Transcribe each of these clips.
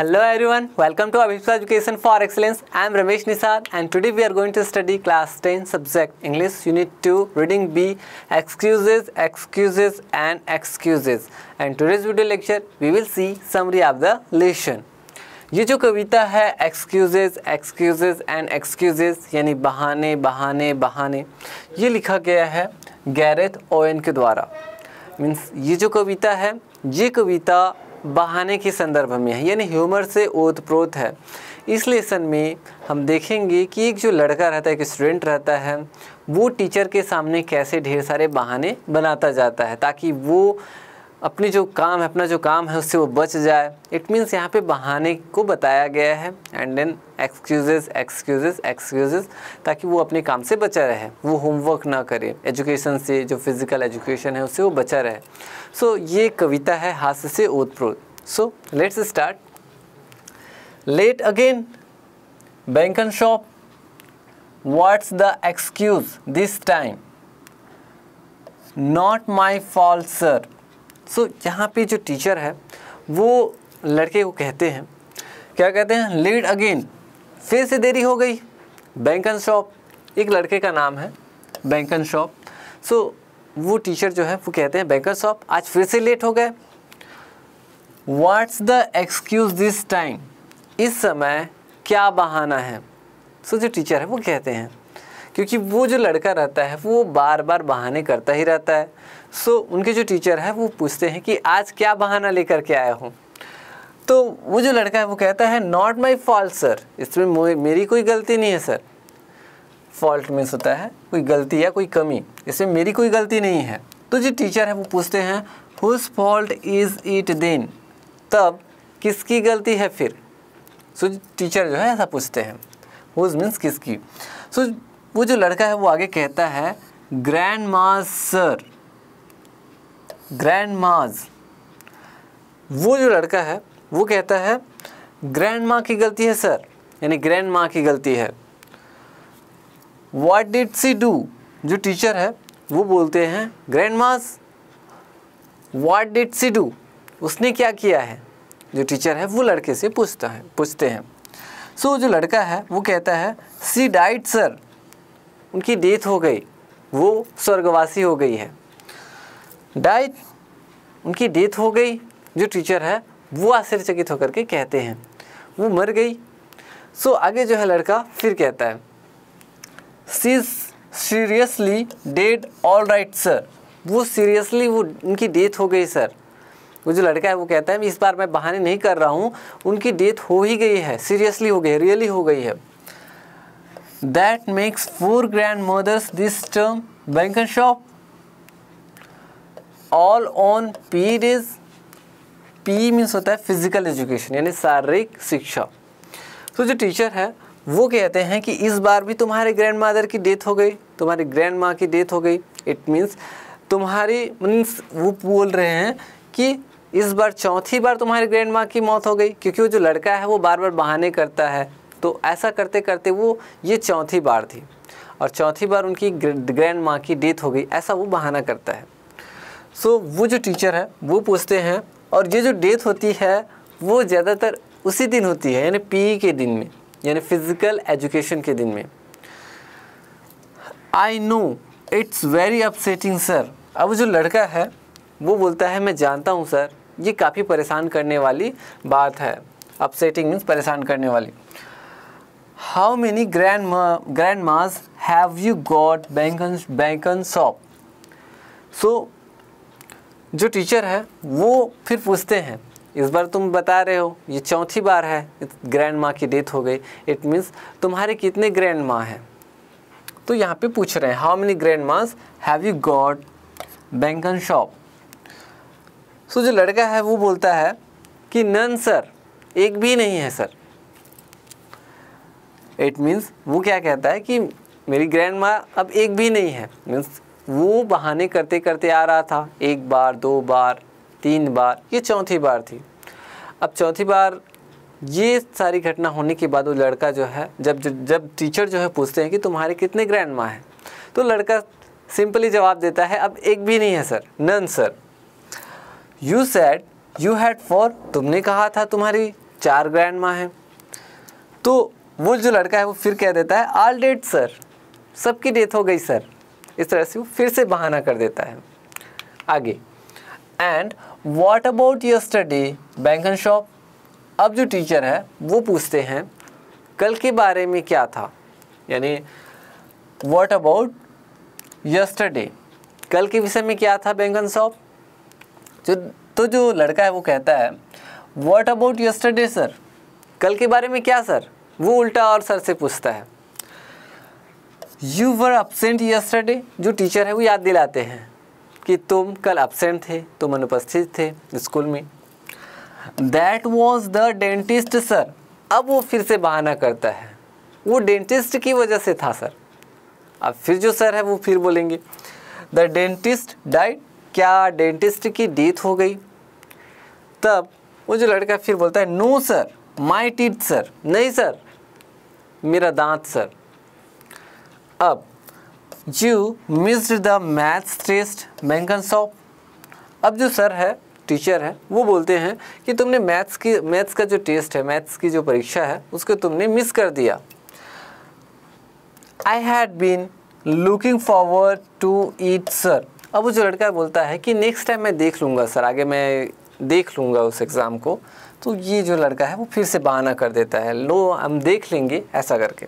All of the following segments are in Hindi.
hello everyone welcome to Abhishwa education for excellence I am Ramesh Nisar and today we are going to study class ten subject English unit two reading B excuses excuses and excuses and today's video lecture we will see summary of the lesson ये जो कविता है एक्सक्यूजेज एक्सक्यूजेज एंड एक्सक्यूजेज यानी बहाने बहाने बहाने ये लिखा गया है गैरथ ओएन के द्वारा मीन्स ये जो कविता है ये कविता बहाने के संदर्भ में है यानी ह्यूमर से ओतप्रोत है इस लेसन में हम देखेंगे कि एक जो लड़का रहता है एक स्टूडेंट रहता है वो टीचर के सामने कैसे ढेर सारे बहाने बनाता जाता है ताकि वो अपनी जो काम है अपना जो काम है उससे वो बच जाए इट मीन्स यहाँ पे बहाने को बताया गया है and then excuses excuses excuses ताकि वो अपने काम से बचा रहे वो होमवर्क ना करे एजुकेशन से जो फिज़िकल एजुकेशन है उससे वो बचा रहे सो so, ये कविता है हाथ से ओतप्रोत so let's start late again बैंकन शॉप what's the excuse this time not my fault sir so so, यहाँ पे जो टीचर है वो लड़के को कहते हैं क्या कहते हैं लेट अगेन फिर से देरी हो गई बैंकन शॉप एक लड़के का नाम है बैंकन शॉप सो वो टीचर जो है वो कहते हैं बैंकन शॉप आज फिर से लेट हो गए what's the excuse this time इस समय क्या बहाना है सो so, जो टीचर है वो कहते हैं क्योंकि वो जो लड़का रहता है वो बार बार बहाने करता ही रहता है सो उनके जो टीचर है वो पूछते हैं कि आज क्या बहाना लेकर के आया हूँ तो वो जो लड़का है वो कहता है नॉट माई फॉल्ट सर इसमें मेरी कोई गलती नहीं है सर फॉल्ट मीन्स होता है कोई गलती या कोई कमी इसमें मेरी कोई गलती नहीं है तो जो टीचर है वो पूछते हैं whose fault is it then तब किसकी गलती है फिर सो so, टीचर जो है ऐसा पूछते हैं हुज मीन्स किसकी सो so, वो जो लड़का है वो आगे कहता है ग्रैंड माज सर ग्रैंड माज वो जो लड़का है वो कहता है ग्रैंड माँ की गलती है सर यानी ग्रैंड माँ की गलती है वाट डिड सी डू जो टीचर है वो बोलते हैं ग्रैंड माज वाट डिड सी डू उसने क्या किया है जो टीचर है वो लड़के से पूछता है पूछते हैं सो so, जो लड़का है वो कहता है सी डाइट सर उनकी डेथ हो गई वो स्वर्गवासी हो गई है डाइट उनकी डेथ हो गई जो टीचर है वो आश्चर्यचकित होकर के कहते हैं वो मर गई सो आगे जो है लड़का फिर कहता है she is seriously dead all right sir वो सीरियसली वो उनकी डेथ हो गई सर वो जो लड़का है वो कहता है इस बार मैं बहाने नहीं कर रहा हूँ उनकी डेथ हो ही गई है सीरियसली हो गई रियली हो गई है that makes four grandmothers this term shop All on p is p means होता है फिजिकल एजुकेशन यानी शारीरिक शिक्षा तो जो टीचर है वो कहते हैं कि इस बार भी तुम्हारे ग्रैंड मदर की डेथ हो गई तुम्हारी ग्रैंड माँ की डेथ हो गई इट मीन्स तुम्हारी मीन्स वो बोल रहे हैं कि इस बार चौथी बार तुम्हारी ग्रैंड माँ की मौत हो गई क्योंकि वो जो लड़का है वो बार बार बहाने करता है तो ऐसा करते करते वो ये चौथी बार थी और चौथी बार उनकी ग्रैंड माँ की डेथ हो गई ऐसा वो बहाना करता है सो so, वो जो टीचर है वो पूछते हैं और ये जो डेथ होती है वो ज़्यादातर उसी दिन होती है यानी पी e के दिन में यानी फिज़िकल एजुकेशन के दिन में I know it's very upsetting sir अब जो लड़का है वो बोलता है मैं जानता हूँ सर ये काफ़ी परेशान करने वाली बात है अपसेटिंग मीन्स परेशान करने वाली many grand grandmas have you got Blenkinsopp Blenkinsopp so जो टीचर है वो फिर पूछते हैं इस बार तुम बता रहे हो ये चौथी बार है ग्रैंड माँ की डेथ हो गई इट मीन्स तुम्हारे कितने ग्रैंड माँ हैं तो यहाँ पे पूछ रहे हैं how many grandmas have you got Blenkinsopp so जो लड़का है वो बोलता है कि नन सर एक भी नहीं है सर इट मीन्स वो क्या कहता है कि मेरी ग्रैंड माँ अब एक भी नहीं है मीन्स वो बहाने करते करते आ रहा था एक बार दो बार तीन बार ये चौथी बार थी अब चौथी बार ये सारी घटना होने के बाद वो लड़का जो है जब जब टीचर जो है पूछते हैं कि तुम्हारे कितने ग्रैंड माँ हैं तो लड़का सिंपली जवाब देता है अब एक भी नहीं है sir none sir you said you had four तुमने कहा था तुम्हारी चार ग्रैंड माँ हैं तो वो जो लड़का है वो फिर कह देता है आल डेट सर सबकी डेथ हो गई सर इस तरह से वो फिर से बहाना कर देता है आगे and what about Blenkinsopp अब जो टीचर है वो पूछते हैं कल के बारे में क्या था यानी वॉट अबाउट यस्टरडे कल के विषय में क्या था बैंगन शॉप जो तो जो लड़का है वो कहता है वॉट अबाउट यस्टरडे सर कल के बारे में क्या सर वो उल्टा और सर से पूछता है यू वर अपसेंट यस्टरडे जो टीचर है वो याद दिलाते हैं कि तुम कल अपसेंट थे तुम अनुपस्थित थे स्कूल में that was the dentist sir अब वो फिर से बहाना करता है वो डेंटिस्ट की वजह से था सर अब फिर जो सर है वो फिर बोलेंगे द डेंटिस्ट डाइट क्या डेंटिस्ट की डेथ हो गई तब वो जो लड़का फिर बोलता है no sir my teeth sir नहीं सर मेरा दांत सर अब you missed the maths test Blenkinsopp अब जो सर है टीचर है वो बोलते हैं कि तुमने मैथ्स की मैथ्स का जो टेस्ट है मैथ्स की जो परीक्षा है उसको तुमने मिस कर दिया I had been looking forward to it sir अब वो जो लड़का बोलता है कि नेक्स्ट टाइम मैं देख लूँगा सर आगे मैं देख लूँगा उस एग्ज़ाम को तो ये जो लड़का है वो फिर से बहाना कर देता है लो हम देख लेंगे ऐसा करके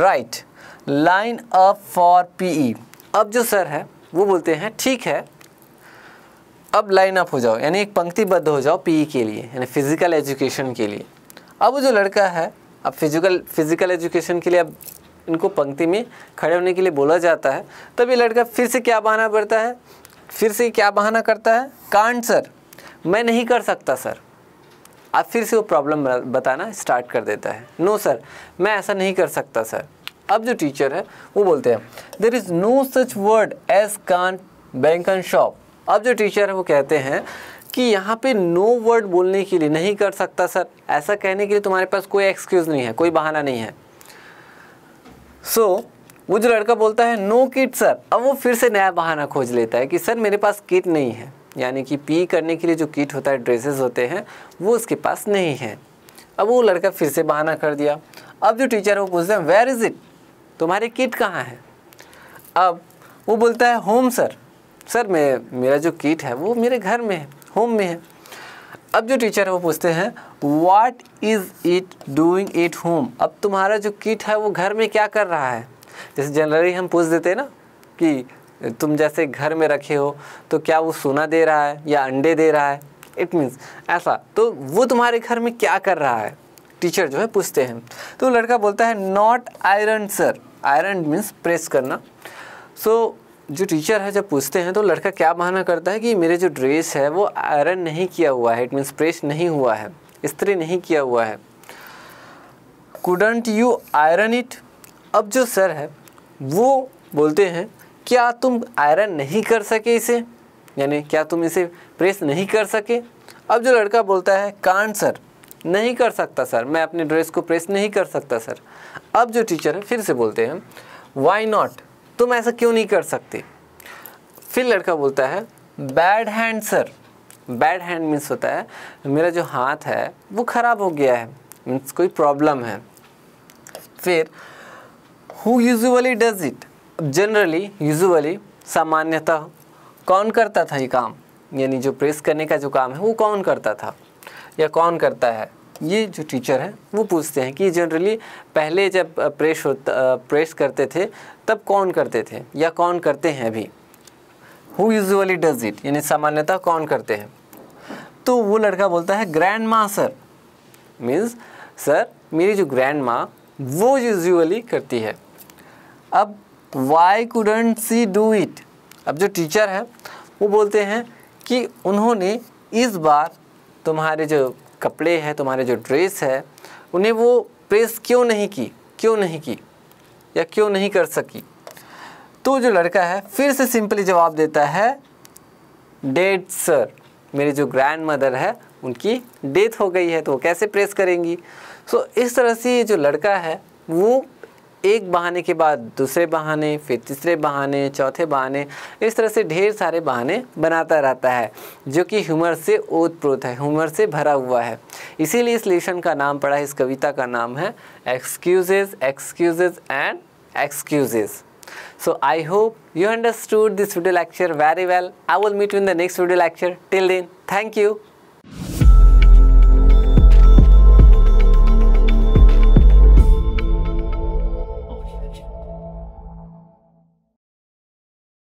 right line up for PE अब जो सर है वो बोलते हैं ठीक है अब लाइन अप हो जाओ यानी एक पंक्तिबद्ध हो जाओ पीई e के लिए यानी फिज़िकल एजुकेशन के लिए अब वो जो लड़का है अब फिजिकल फिज़िकल एजुकेशन के लिए अब इनको पंक्ति में खड़े होने के लिए बोला जाता है तब ये लड़का फिर से क्या बहाना करता है फिर से क्या बहाना करता है कांड सर मैं नहीं कर सकता सर अब फिर से वो प्रॉब्लम बताना स्टार्ट कर देता है नो सर मैं ऐसा नहीं कर सकता सर अब जो टीचर है वो बोलते हैं there is no such word as can't Blenkinsopp अब जो टीचर है वो कहते हैं कि यहाँ पे नो वर्ड बोलने के लिए नहीं कर सकता सर ऐसा कहने के लिए तुम्हारे पास कोई एक्सक्यूज़ नहीं है कोई बहाना नहीं है सो so, वो जो लड़का बोलता है नो किट सर अब वो फिर से नया बहाना खोज लेता है कि सर मेरे पास किट नहीं है यानी कि पी करने के लिए जो किट होता है ड्रेसेस होते हैं वो उसके पास नहीं है अब वो लड़का फिर से बहाना कर दिया अब जो टीचर है वो पूछते हैं वेयर इज़ इट तुम्हारे किट कहाँ है अब वो बोलता है होम सर सर मैं मेरा जो किट है वो मेरे घर में है होम में है अब जो टीचर है वो पूछते हैं what is it doing it home अब तुम्हारा जो किट है वो घर में क्या कर रहा है जैसे जनरली हम पूछ देते हैं ना कि तुम जैसे घर में रखे हो तो क्या वो सोना दे रहा है या अंडे दे रहा है इट मीन्स ऐसा तो वो तुम्हारे घर में क्या कर रहा है टीचर जो है पूछते हैं तो लड़का बोलता है not iron sir iron means press करना सो so, जो टीचर है जब पूछते हैं तो लड़का क्या बहाना करता है कि मेरे जो ड्रेस है वो आयरन नहीं किया हुआ है इट मीन्स प्रेस नहीं हुआ है इस्त्री नहीं किया हुआ है कुडंट यू आयरन इट अब जो सर है वो बोलते हैं क्या तुम आयरन नहीं कर सके इसे यानी क्या तुम इसे प्रेस नहीं कर सके अब जो लड़का बोलता है कान सर नहीं कर सकता सर मैं अपने ड्रेस को प्रेस नहीं कर सकता सर अब जो टीचर है फिर से बोलते हैं वाई नॉट तुम ऐसा क्यों नहीं कर सकते फिर लड़का बोलता है bad hand sir bad hand means होता है मेरा जो हाथ है वो ख़राब हो गया है मीन्स कोई प्रॉब्लम है फिर who usually does it generally usually सामान्यतः कौन करता था ये काम यानी जो प्रेस करने का जो काम है वो कौन करता था या कौन करता है ये जो टीचर हैं वो पूछते हैं कि जनरली पहले जब प्रेस होता प्रेस करते थे तब कौन करते थे या कौन करते हैं अभी हु यूजुअली डज इट यानी सामान्यतः कौन करते हैं तो वो लड़का बोलता है ग्रैंड माँ सर मीन्स सर मेरी जो ग्रैंड माँ वो यूजुअली करती है अब why couldn't she do it अब जो टीचर है वो बोलते हैं कि उन्होंने इस बार तुम्हारे जो कपड़े हैं तुम्हारे जो ड्रेस है उन्हें वो प्रेस क्यों नहीं की क्यों नहीं की या क्यों नहीं कर सकी तो जो लड़का है फिर से सिंपली जवाब देता है डेड सर मेरी जो ग्रैंड मदर है उनकी डेथ हो गई है तो वो कैसे प्रेस करेंगी सो so, इस तरह से ये जो लड़का है वो एक बहाने के बाद दूसरे बहाने फिर तीसरे बहाने चौथे बहाने इस तरह से ढेर सारे बहाने बनाता रहता है जो कि ह्यूमर से ओतप्रोत है ह्यूमर से भरा हुआ है इसीलिए इस लेशन का नाम पड़ा है इस कविता का नाम है excuses excuses and excuses so I hope you understood this video lecture very well I will meet you in the next video lecture till then thank you